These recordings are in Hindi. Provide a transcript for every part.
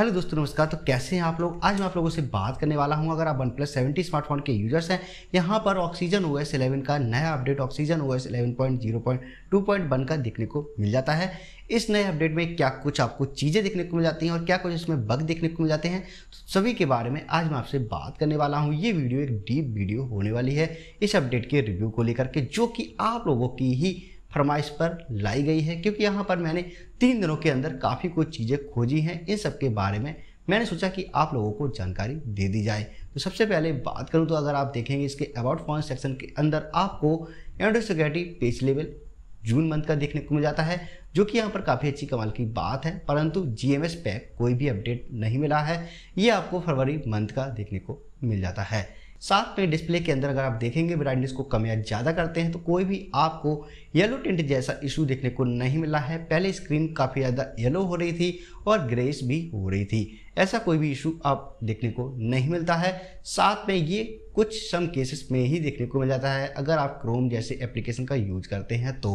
हेलो दोस्तों नमस्कार तो कैसे हैं आप लोग आज मैं आप लोगों से बात करने वाला हूं अगर आप वन प्लस सेवेंटी स्मार्टफोन के यूजर्स हैं यहाँ पर ऑक्सीजन ओ एस इलेवन का नया update Oxygen O S eleven point zero point two point one का देखने को मिल जाता है इस नए अपडेट में क्या कुछ आपको चीज़ें देखने को मिल जाती हैं और क्या कुछ इसमें बग देखने को मिल जाते हैं तो सभी के बारे में आज मैं आपसे बात करने वाला हूँ ये वीडियो एक डीप वीडियो होने वाली है इस अपडेट के रिव्यू को लेकर के जो कि आप लोगों की ही फरमाइश पर लाई गई है क्योंकि यहाँ पर मैंने तीन दिनों के अंदर काफ़ी कुछ चीज़ें खोजी हैं इन सब के बारे में मैंने सोचा कि आप लोगों को जानकारी दे दी जाए तो सबसे पहले बात करूँ तो अगर आप देखेंगे इसके अबाउट फॉन सेक्शन के अंदर आपको android security page level June month का देखने को मिल जाता है जो कि यहाँ पर काफ़ी अच्छी कमाल की बात है परंतु जी एम एस पैक कोई भी अपडेट नहीं मिला है ये आपको फरवरी मंथ का देखने को मिल जाता है साथ में डिस्प्ले के अंदर अगर आप देखेंगे ब्राइटनेस को कम या ज़्यादा करते हैं तो कोई भी आपको येलो टिंट जैसा इशू देखने को नहीं मिला है पहले स्क्रीन काफ़ी ज़्यादा येलो हो रही थी और ग्रेस भी हो रही थी ऐसा कोई भी इशू आप देखने को नहीं मिलता है साथ में ये कुछ सम केसेस में ही देखने को मिल जाता है अगर आप क्रोम जैसे एप्लीकेशन का यूज करते हैं तो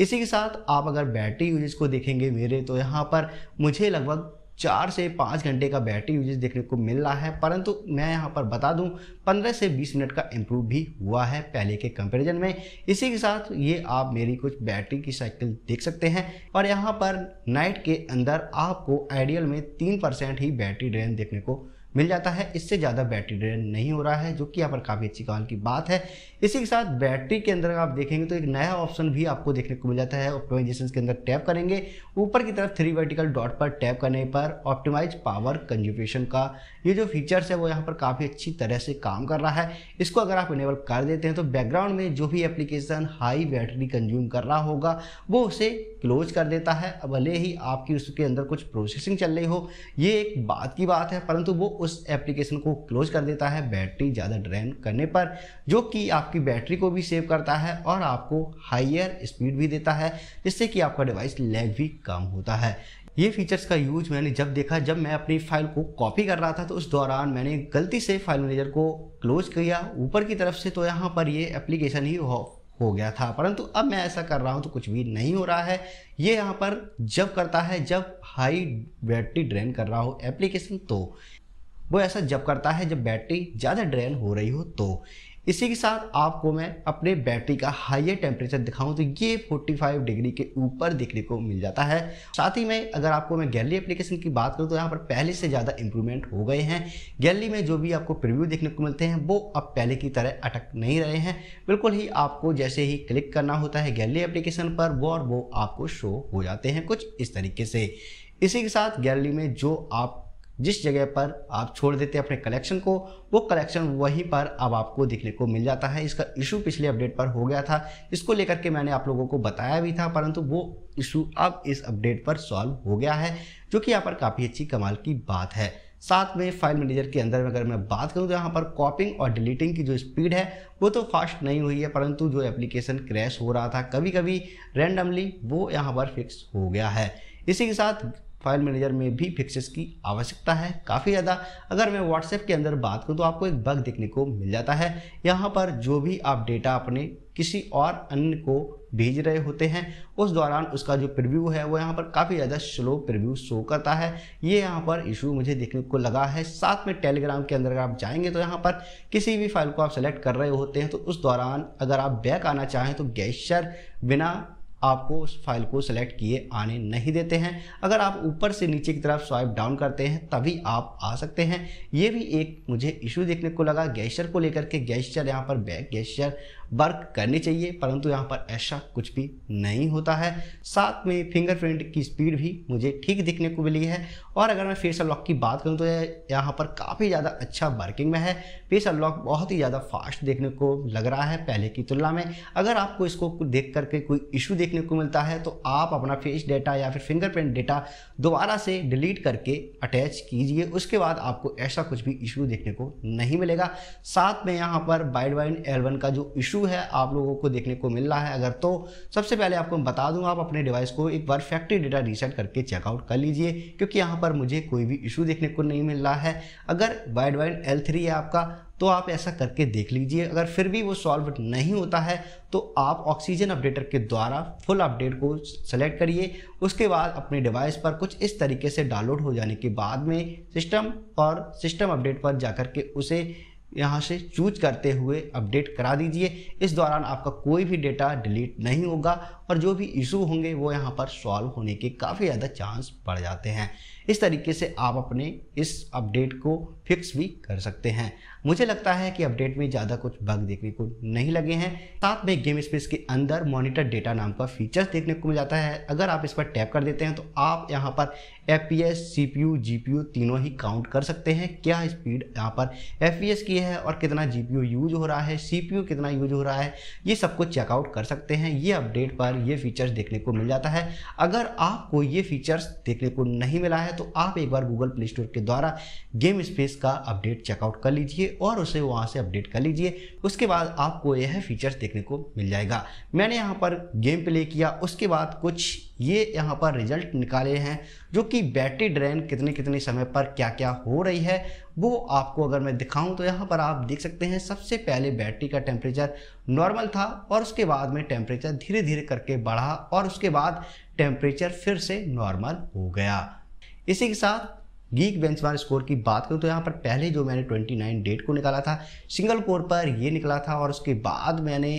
इसी के साथ आप अगर बैटरी यूजेस को देखेंगे मेरे तो यहाँ पर मुझे लगभग चार से पाँच घंटे का बैटरी यूजेज देखने को मिल रहा है परंतु मैं यहाँ पर बता दूँ पंद्रह से बीस मिनट का इम्प्रूव भी हुआ है पहले के कंपेरिजन में इसी के साथ ये आप मेरी कुछ बैटरी की साइकिल देख सकते हैं और यहाँ पर नाइट के अंदर आपको आइडियल में तीन परसेंट ही बैटरी ड्रेन देखने को मिल जाता है इससे ज़्यादा बैटरी ड्रेन नहीं हो रहा है जो कि यहाँ पर काफ़ी अच्छी कॉल की बात है इसी के साथ बैटरी के अंदर आप देखेंगे तो एक नया ऑप्शन भी आपको देखने को मिल जाता है ऑप्टिमाइजेशन के अंदर टैप करेंगे ऊपर की तरफ थ्री वर्टिकल डॉट पर टैप करने पर ऑप्टिमाइज पावर कंजर्वेशन का ये जो फीचर्स है वो यहाँ पर काफ़ी अच्छी तरह से काम कर रहा है इसको अगर आप इनेबल कर देते हैं तो बैकग्राउंड में जो भी एप्लीकेशन हाई बैटरी कंज्यूम कर रहा होगा वो उसे क्लोज कर देता है भले ही आपकी उसके अंदर कुछ प्रोसेसिंग चल रही हो ये एक बात की बात है परंतु वो उस एप्लीकेशन को क्लोज कर देता है बैटरी ज़्यादा ड्रेन करने पर जो कि आपकी बैटरी को भी सेव करता है और आपको हाइयर स्पीड भी देता है जिससे कि आपका डिवाइस लैग भी कम होता है ये फीचर्स का यूज मैंने जब देखा जब मैं अपनी फाइल को कॉपी कर रहा था तो उस दौरान मैंने गलती से फाइल मैनेजर को क्लोज किया ऊपर की तरफ से तो यहाँ पर ये एप्लीकेशन ही हो गया था परंतु अब मैं ऐसा कर रहा हूँ तो कुछ भी नहीं हो रहा है ये यहाँ पर जब करता है जब हाई बैटरी ड्रेन कर रहा हो एप्लीकेशन तो वो ऐसा जब करता है जब बैटरी ज़्यादा ड्रेन हो रही हो तो इसी के साथ आपको मैं अपने बैटरी का हाइयर टेम्परेचर दिखाऊं तो ये 45 डिग्री के ऊपर देखने को मिल जाता है साथ ही में अगर आपको मैं गैलरी एप्लीकेशन की बात करूं तो यहाँ पर पहले से ज़्यादा इंप्रूवमेंट हो गए हैं गैलरी में जो भी आपको प्रिव्यू देखने को मिलते हैं वो अब पहले की तरह अटक नहीं रहे हैं बिल्कुल ही आपको जैसे ही क्लिक करना होता है गैलरी एप्लीकेशन पर वो और वो आपको शो हो जाते हैं कुछ इस तरीके से इसी के साथ गैलरी में जो आप जिस जगह पर आप छोड़ देते हैं अपने कलेक्शन को वो कलेक्शन वहीं पर अब आपको देखने को मिल जाता है इसका इशू पिछले अपडेट पर हो गया था इसको लेकर के मैंने आप लोगों को बताया भी था परंतु वो इशू अब इस अपडेट पर सॉल्व हो गया है जो कि यहाँ पर काफ़ी अच्छी कमाल की बात है साथ में फाइल मैनेजर के अंदर में अगर मैं बात करूं तो यहाँ पर कॉपिंग और डिलीटिंग की जो स्पीड है वो तो फास्ट नहीं हुई है परंतु जो एप्लीकेशन क्रैश हो रहा था कभी कभी रैंडमली वो यहाँ पर फिक्स हो गया है इसी के साथ फाइल मैनेजर में भी फिक्सेस की आवश्यकता है काफ़ी ज़्यादा अगर मैं व्हाट्सएप के अंदर बात करूँ तो आपको एक बग देखने को मिल जाता है यहाँ पर जो भी आप डेटा अपने किसी और अन्य को भेज रहे होते हैं उस दौरान उसका जो प्रिव्यू है वो यहाँ पर काफ़ी ज़्यादा स्लो प्रिव्यू शो करता है ये यहाँ पर इशू मुझे देखने को लगा है साथ में टेलीग्राम के अंदर अगर आप जाएंगे तो यहाँ पर किसी भी फाइल को आप सेलेक्ट कर रहे होते हैं तो उस दौरान अगर आप बैक आना चाहें तो गैशर बिना आपको उस फाइल को सेलेक्ट किए आने नहीं देते हैं अगर आप ऊपर से नीचे की तरफ स्वाइप डाउन करते हैं तभी आप आ सकते हैं ये भी एक मुझे इशू देखने को लगा गैशर को लेकर के गैशर यहाँ पर बैक गैशर वर्क करनी चाहिए परंतु यहाँ पर ऐसा कुछ भी नहीं होता है साथ में फिंगरप्रिंट की स्पीड भी मुझे ठीक दिखने को मिली है और अगर मैं फेस अनलॉक की बात करूँ तो यहाँ पर काफ़ी ज़्यादा अच्छा वर्किंग में है फेस अनलॉक बहुत ही ज़्यादा फास्ट देखने को लग रहा है पहले की तुलना में अगर आपको इसको देख करके कोई इशू देखने को मिलता है तो आप अपना फेस डेटा या फिर फिंगरप्रिंट डेटा दोबारा से डिलीट करके अटैच कीजिए उसके बाद आपको ऐसा कुछ भी इशू देखने को नहीं मिलेगा साथ में यहाँ पर बाइड वाइन एलवन का जो इशू इशू है आप लोगों को देखने को मिल रहा है अगर तो सबसे पहले आपको मैं बता दूंगा आप अपने डिवाइस को एक बार फैक्ट्री डेटा रीसेट करके चेकआउट कर लीजिए क्योंकि यहाँ पर मुझे कोई भी इशू देखने को नहीं मिल रहा है अगर वाइड वाइड एल थ्री है आपका तो आप ऐसा करके देख लीजिए अगर फिर भी वो सॉल्व नहीं होता है तो आप ऑक्सीजन अपडेटर के द्वारा फुल अपडेट को सेलेक्ट करिए उसके बाद अपने डिवाइस पर कुछ इस तरीके से डाउनलोड हो जाने के बाद में सिस्टम और सिस्टम अपडेट पर जाकर के उसे यहाँ से चूज करते हुए अपडेट करा दीजिए इस दौरान आपका कोई भी डेटा डिलीट नहीं होगा और जो भी इशू होंगे वो यहाँ पर सॉल्व होने के काफ़ी ज़्यादा चांस बढ़ जाते हैं इस तरीके से आप अपने इस अपडेट को फिक्स भी कर सकते हैं मुझे लगता है कि अपडेट में ज़्यादा कुछ बग देखने को नहीं लगे हैं साथ में गेम स्पेस के अंदर मॉनिटर डेटा नाम का फीचर्स देखने को मिल जाता है अगर आप इस पर टैप कर देते हैं तो आप यहाँ पर F P S C P U G P U तीनों ही काउंट कर सकते हैं क्या स्पीड यहाँ पर एफ पी एस की लिए है और कितना जी यूज हो रहा है सी कितना यूज हो रहा है ये सब कुछ चेकआउट कर सकते हैं ये अपडेट पर ये फीचर्स देखने को मिल जाता है अगर आपको ये फीचर्स देखने को नहीं मिला है तो आप एक बार गूगल प्ले स्टोर के द्वारा गेम स्पेस का अपडेट चेकआउट कर लीजिए और उसे वहाँ से अपडेट कर लीजिए उसके बाद आपको यह फीचर्स देखने को मिल जाएगा मैंने यहाँ पर गेम प्ले किया उसके बाद कुछ ये यहाँ पर रिजल्ट निकाले हैं जो कि बैटरी ड्रेन कितने कितने समय पर क्या क्या हो रही है वो आपको अगर मैं दिखाऊं तो यहाँ पर आप देख सकते हैं सबसे पहले बैटरी का टेम्परेचर नॉर्मल था और उसके बाद में टेम्परेचर धीरे धीरे करके बढ़ा और उसके बाद टेम्परेचर फिर से नॉर्मल हो गया इसी के साथ गीक बेंचमार्क स्कोर की बात करूँ तो यहाँ पर पहले जो मैंने 29 डेट को निकाला था सिंगल कोर पर ये निकला था और उसके बाद मैंने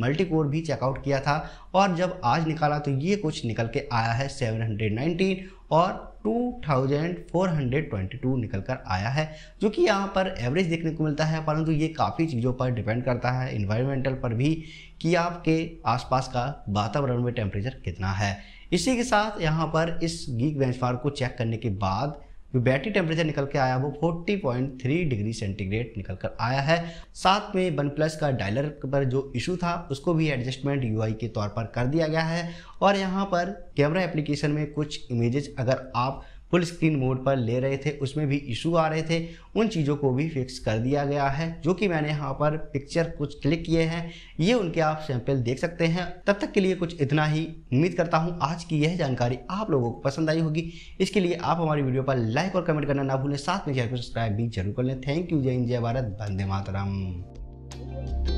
मल्टी कोर भी चेकआउट किया था और जब आज निकाला तो ये कुछ निकल के आया है 719 और 2422 निकल कर आया है जो कि यहाँ पर एवरेज देखने को मिलता है परंतु तो ये काफ़ी चीज़ों पर डिपेंड करता है इन्वायरमेंटल पर भी कि आपके आसपास का वातावरण में टेम्परेचर कितना है इसी के साथ यहाँ पर इस गीक बेंचमार्क को चेक करने के बाद जो बैटरी टेम्परेचर निकल के आया वो 40.3 डिग्री सेंटीग्रेड निकल कर आया है साथ में वन प्लस का डायलर पर जो इशू था उसको भी एडजस्टमेंट यूआई के तौर पर कर दिया गया है और यहाँ पर कैमरा एप्लीकेशन में कुछ इमेजेस अगर आप फुल स्क्रीन मोड पर ले रहे थे उसमें भी इशू आ रहे थे उन चीज़ों को भी फिक्स कर दिया गया है जो कि मैंने यहाँ पर पिक्चर कुछ क्लिक किए हैं ये उनके आप सैंपल देख सकते हैं तब तक के लिए कुछ इतना ही उम्मीद करता हूँ आज की यह जानकारी आप लोगों को पसंद आई होगी इसके लिए आप हमारी वीडियो पर लाइक और कमेंट करना ना भूलें साथ में चैनल को सब्सक्राइब भी जरूर कर लें थैंक यू जय हिंद जय भारत बंदे मातरम